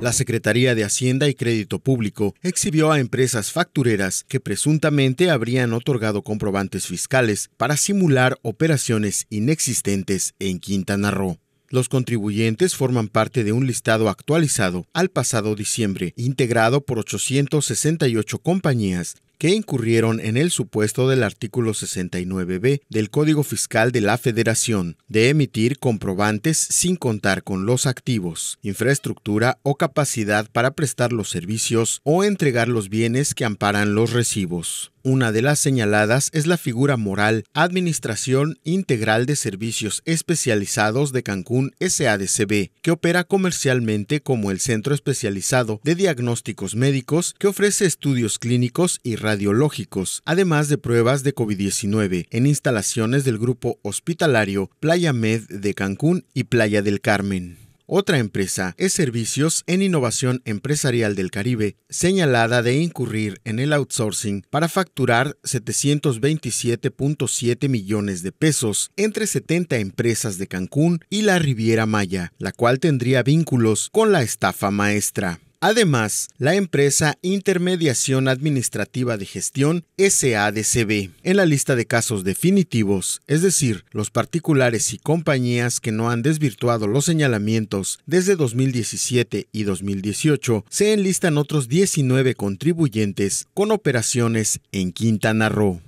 La Secretaría de Hacienda y Crédito Público exhibió a empresas factureras que presuntamente habrían otorgado comprobantes fiscales para simular operaciones inexistentes en Quintana Roo. Los contribuyentes forman parte de un listado actualizado al pasado diciembre, integrado por 868 compañías que incurrieron en el supuesto del artículo 69b del Código Fiscal de la Federación de emitir comprobantes sin contar con los activos, infraestructura o capacidad para prestar los servicios o entregar los bienes que amparan los recibos. Una de las señaladas es la figura moral Administración Integral de Servicios Especializados de Cancún SADCB, que opera comercialmente como el Centro Especializado de Diagnósticos Médicos que ofrece estudios clínicos y radiológicos, además de pruebas de COVID-19, en instalaciones del grupo hospitalario Playa Med de Cancún y Playa del Carmen. Otra empresa es Servicios en Innovación Empresarial del Caribe, señalada de incurrir en el outsourcing para facturar 727.7 millones de pesos entre 70 empresas de Cancún y la Riviera Maya, la cual tendría vínculos con la estafa maestra. Además, la empresa Intermediación Administrativa de Gestión SADCB, en la lista de casos definitivos, es decir, los particulares y compañías que no han desvirtuado los señalamientos desde 2017 y 2018, se enlistan otros 19 contribuyentes con operaciones en Quintana Roo.